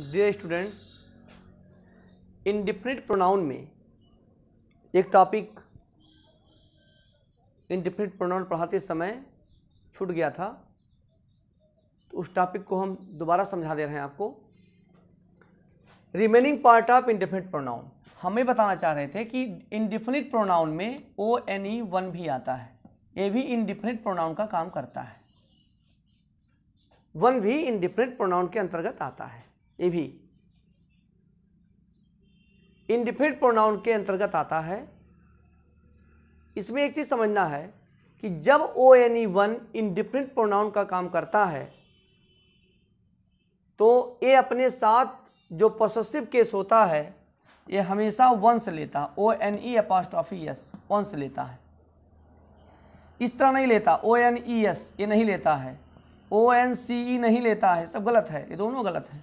dear students indefinite pronoun में एक topic indefinite pronoun पढ़ाते समय छूट गया था तो उस टॉपिक को हम दोबारा समझा दे रहे हैं आपको remaining part of indefinite pronoun हमें बताना चाह रहे थे कि इनडिफिनिट प्रोनाउन में ओ एन ई वन भी आता है ये भी इनडिफिनिट प्रोनाउन का काम करता है वन भी इनडिफिनिट प्रोनाउन के अंतर्गत आता है ये भी इंडिफिनिट प्रोनाउन के अंतर्गत आता है इसमें एक चीज़ समझना है कि जब O N E one indefinite pronoun का काम करता है तो ये अपने साथ जो पॉसेसिव केस होता है ये हमेशा वन से लेता O N E apostrophe S one से लेता है इस तरह नहीं लेता ओ एन ई एस ये नहीं लेता है ओ एन सी ई नहीं लेता है सब गलत है ये दोनों गलत है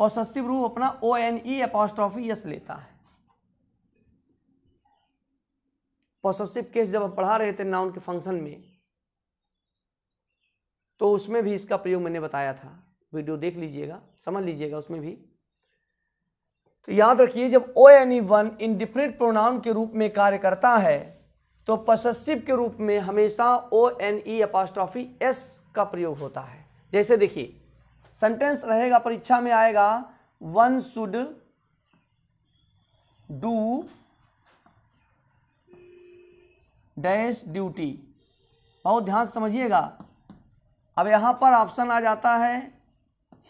और सस्सिव रूप अपना O N E apostrophe S लेता है पॉसेसिव केस जब हम पढ़ा रहे थे नाउन के फंक्शन में तो उसमें भी इसका प्रयोग मैंने बताया था वीडियो देख लीजिएगा समझ लीजिएगा उसमें भी तो याद रखिए जब O N E one indefinite pronoun के रूप में कार्य करता है तो पसस्सिव के रूप में हमेशा ओ एन ई अपास्ट्रॉफी एस का प्रयोग होता है जैसे देखिए सेंटेंस रहेगा परीक्षा में आएगा one should do dash duty बहुत ध्यान समझिएगा अब यहां पर ऑप्शन आ जाता है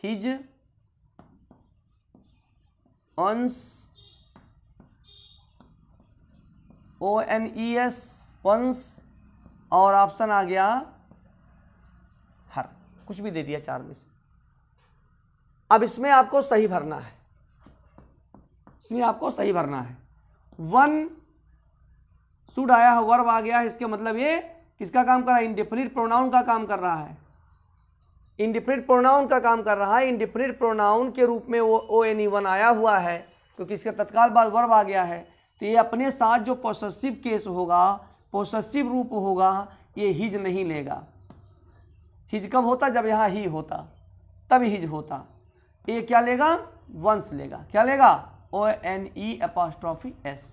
his one's O N E S one's और ऑप्शन आ गया हर कुछ भी दे दिया चार में से अब इसमें आपको सही भरना है इसमें आपको सही भरना है वन सुड आया है वर्ब आ गया है इसके मतलब ये किसका काम कर रहा है इंडिफिनिट प्रोनाउन का काम कर रहा है इंडिफिनिट प्रोनाउन का काम कर रहा है इंडिफिनिट प्रोनाउन के रूप में वो ओ एन ई वन आया हुआ है क्योंकि इसका तत्काल बाद वर्ब आ गया है तो ये अपने साथ जो पोसेसिव केस होगा पोसेसिव रूप होगा ये हिज नहीं लेगा हिज कब होता जब यहाँ ही होता तब हिज होता ए क्या लेगा वंस लेगा क्या लेगा O N E apostrophe S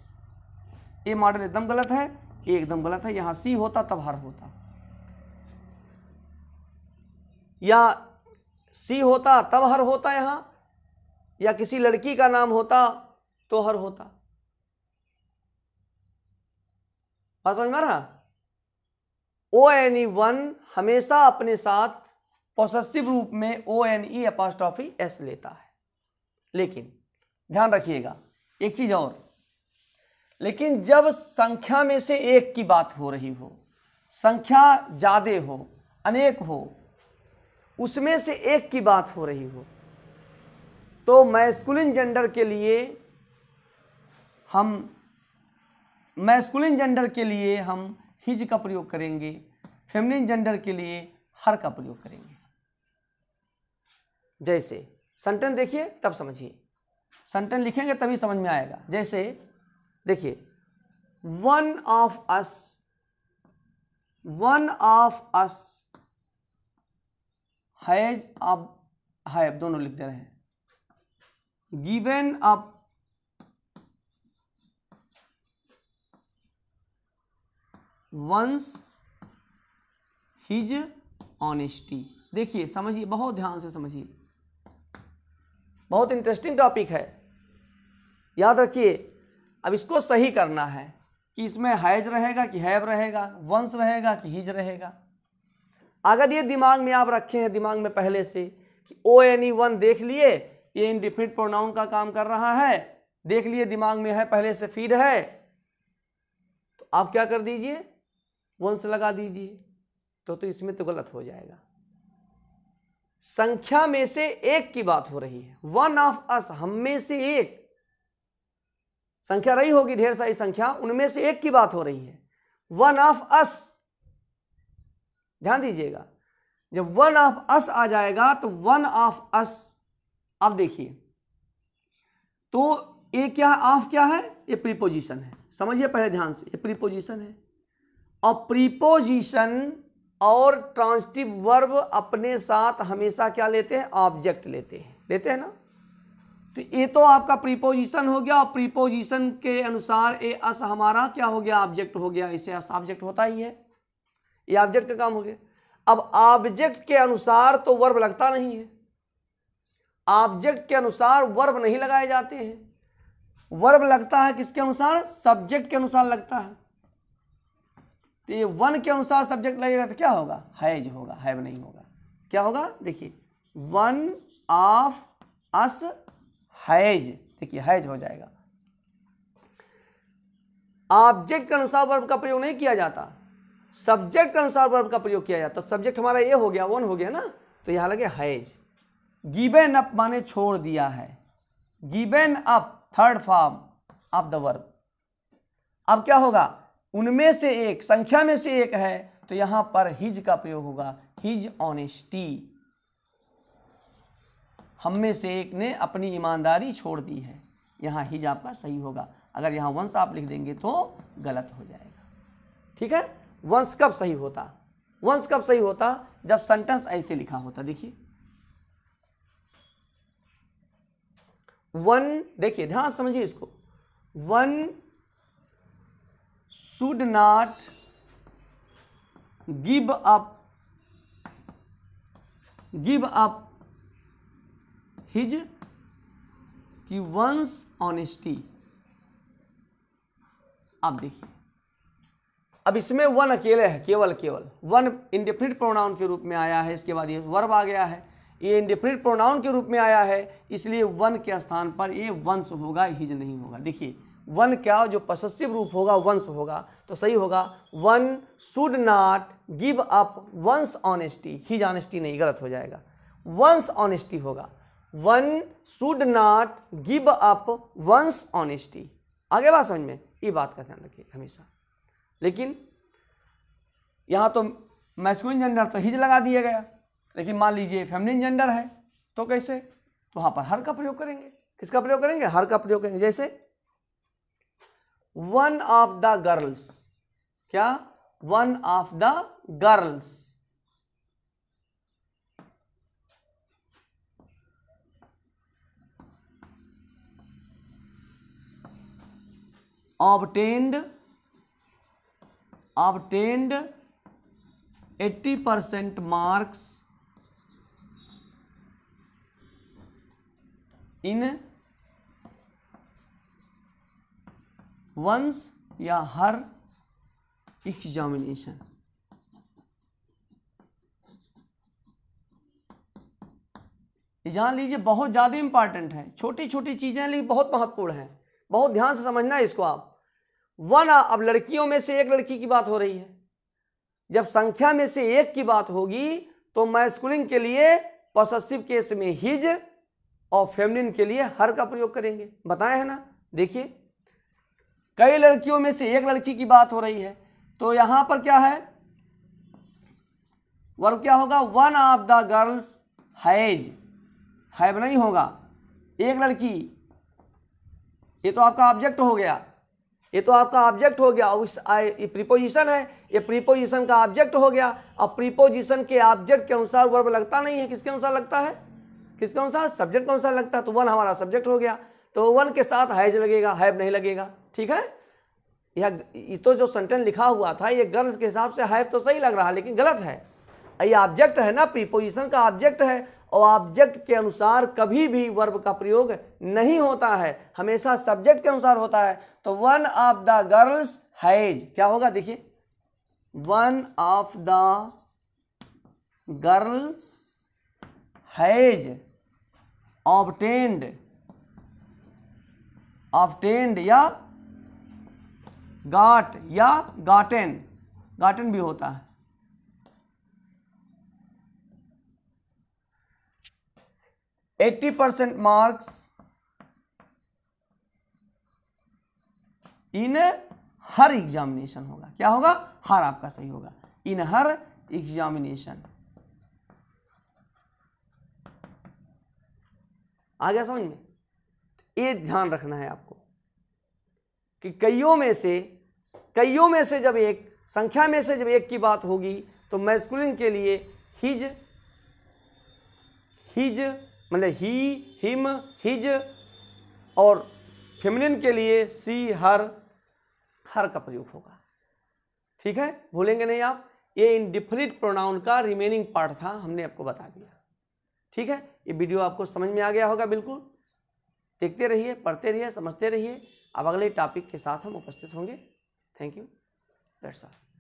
ए मॉडल एकदम गलत है ए एकदम गलत है यहां सी होता तब हर होता या सी होता तब हर होता यहां या किसी लड़की का नाम होता तो हर होता बात समझ में रहा ओ एन ई वन हमेशा अपने साथ पॉसेसिव रूप में ओ एन ई अपास्ट्रॉफी एस लेता है लेकिन ध्यान रखिएगा एक चीज और लेकिन जब संख्या में से एक की बात हो रही हो संख्या ज़्यादा हो अनेक हो उसमें से एक की बात हो रही हो तो मैस्कुलिन जेंडर के लिए हम मैस्कुलिन जेंडर के लिए हम हिज का प्रयोग करेंगे फेमिनिन जेंडर के लिए हर का प्रयोग करेंगे जैसे सेंटेंस देखिए तब समझिए सेंटेंस लिखेंगे तभी समझ में आएगा जैसे देखिए one of us one of us has अब हैब दोनों लिख दे रहे हैं given up one's his honesty देखिए समझिए बहुत ध्यान से समझिए बहुत इंटरेस्टिंग टॉपिक है याद रखिए अब इसको सही करना है कि इसमें हैज रहेगा कि हैव रहेगा वंश रहेगा कि हिज रहेगा अगर ये दिमाग में आप रखे हैं दिमाग में पहले से कि ओ एन ई वन देख लिए ये इनडिफिनिट प्रोनाउन का काम कर रहा है देख लिए दिमाग में है पहले से फीड है तो आप क्या कर दीजिए वंश लगा दीजिए तो तो इसमें तो गलत हो जाएगा संख्या में से एक की बात हो रही है वन ऑफ अस हम में से एक संख्या रही होगी ढेर सारी संख्या उनमें से एक की बात हो रही है वन ऑफ अस ध्यान दीजिएगा जब वन ऑफ अस आ जाएगा तो वन ऑफ अस आप देखिए तो ये क्या ऑफ क्या है ये प्रीपोजिशन है समझिए पहले ध्यान से ये प्रीपोजिशन है और प्रीपोजिशन और ट्रांसटिव वर्ब अपने साथ हमेशा क्या लेते हैं ऑब्जेक्ट लेते हैं लेते हैं ना तो ये तो आपका प्रीपोजिशन हो गया और प्रीपोजिशन के अनुसार ये अस हमारा क्या हो गया ऑब्जेक्ट हो गया इसे अस ऑब्जेक्ट होता ही है ये ऑब्जेक्ट का काम हो गया अब ऑब्जेक्ट के अनुसार तो वर्ब लगता नहीं है ऑब्जेक्ट के अनुसार वर्ब नहीं लगाए जाते हैं वर्ब लगता है किसके अनुसार सब्जेक्ट के अनुसार लगता है तो ये वन के अनुसार सब्जेक्ट लगेगा तो क्या होगा हैज होगा हैव नहीं होगा क्या होगा देखिए वन ऑफ अस हैज देखिए हैज हो जाएगा ऑब्जेक्ट के अनुसार वर्ब का प्रयोग नहीं किया जाता सब्जेक्ट के अनुसार वर्ब का प्रयोग किया जाता सब्जेक्ट हमारा ये हो गया वन हो गया ना तो यहां लगे हैज गिवेन अप माने छोड़ दिया है given up third form of the verb अब क्या होगा उनमें से एक संख्या में से एक है तो यहां पर हिज का प्रयोग होगा हिज ऑनेस्टी हम में से एक ने अपनी ईमानदारी छोड़ दी है यहां हिज आपका सही होगा अगर यहां वंश आप लिख देंगे तो गलत हो जाएगा ठीक है वंश कब सही होता वंश कब सही होता जब सेंटेंस ऐसे लिखा होता देखिए वन देखिए ध्यान समझिए इसको one should not give up give up his कि वंस ऑनेस्टी आप देखिए अब इसमें वन अकेले है केवल केवल वन इंडिफिनिट प्रोनाउन के रूप में आया है इसके बाद ये वर्ब आ गया है ये इंडिफिनिट प्रोनाउन के रूप में आया है इसलिए वन के स्थान पर ये वंस होगा हिज नहीं होगा देखिए वन क्या जो पसस्सिव रूप होगा वंस होगा तो सही होगा one should not give up one's honesty his honesty नहीं गलत हो जाएगा वंस ऑनेस्टी होगा one should not give up one's honesty आगे बात समझ में ये बात का ध्यान रखिए हमेशा लेकिन यहाँ तो मैस्कुलिन जेंडर तो हिज लगा दिया गया लेकिन मान लीजिए फैमिली जेंडर है तो कैसे तो वहाँ पर हर का प्रयोग करेंगे किसका प्रयोग करेंगे हर का प्रयोग करेंगे जैसे वन ऑफ द गर्ल्स क्या one of the girls obtained obtained 80 marks in one's या हर एग्जामिनेशन जान लीजिए बहुत ज़्यादा इंपॉर्टेंट है छोटी छोटी चीज़ें लेकिन बहुत महत्वपूर्ण है बहुत ध्यान से समझना है इसको आप वन अब लड़कियों में से एक लड़की की बात हो रही है जब संख्या में से एक की बात होगी तो मैस्कुलिन के लिए पॉसेसिव केस में हिज और फेमिनिन के लिए हर का प्रयोग करेंगे बताए है ना देखिए कई लड़कियों में से एक लड़की की बात हो रही है तो यहां पर क्या है वर्ब क्या होगा one of the girls has have नहीं होगा एक लड़की ये तो आपका ऑब्जेक्ट हो गया ये तो आपका ऑब्जेक्ट हो गया उस प्रीपोजिशन है ये प्रीपोजिशन का ऑब्जेक्ट हो गया अब प्रीपोजिशन के ऑब्जेक्ट के अनुसार वर्ब लगता नहीं है किसके अनुसार लगता है किसके अनुसार सब्जेक्ट के अनुसार लगता है तो वन हमारा सब्जेक्ट हो गया तो वन के साथ हैज लगेगा हैव नहीं लगेगा ठीक है यह ये तो जो सेंटेंस लिखा हुआ था ये गर्ल्स के हिसाब से हैव तो सही लग रहा है लेकिन गलत है ये ऑब्जेक्ट है ना प्रीपोजिशन का ऑब्जेक्ट है और ऑब्जेक्ट के अनुसार कभी भी वर्ब का प्रयोग नहीं होता है हमेशा सब्जेक्ट के अनुसार होता है तो one of the girls has क्या होगा देखिए one of the girls has obtained obtained या गाट या गाटेन गाटन भी होता है eighty percent marks in her examination होगा क्या होगा हर आपका सही होगा इन हर एग्जामिनेशन आ गया समझ में ये ध्यान रखना है आपको कि कईयों में से कईयों में से जब एक संख्या में से जब एक की बात होगी तो मैस्कुलिन के लिए हिज हिज मतलब ही हिम हिज और फेमिनिन के लिए सी हर हर का प्रयोग होगा ठीक है भूलेंगे नहीं आप ये इन डिफरेंट प्रोनाउन का रिमेनिंग पार्ट था हमने आपको बता दिया ठीक है ये वीडियो आपको समझ में आ गया होगा बिल्कुल देखते रहिए पढ़ते रहिए समझते रहिए अब अगले टॉपिक के साथ हम उपस्थित होंगे थैंक यू डॉक्टर साहब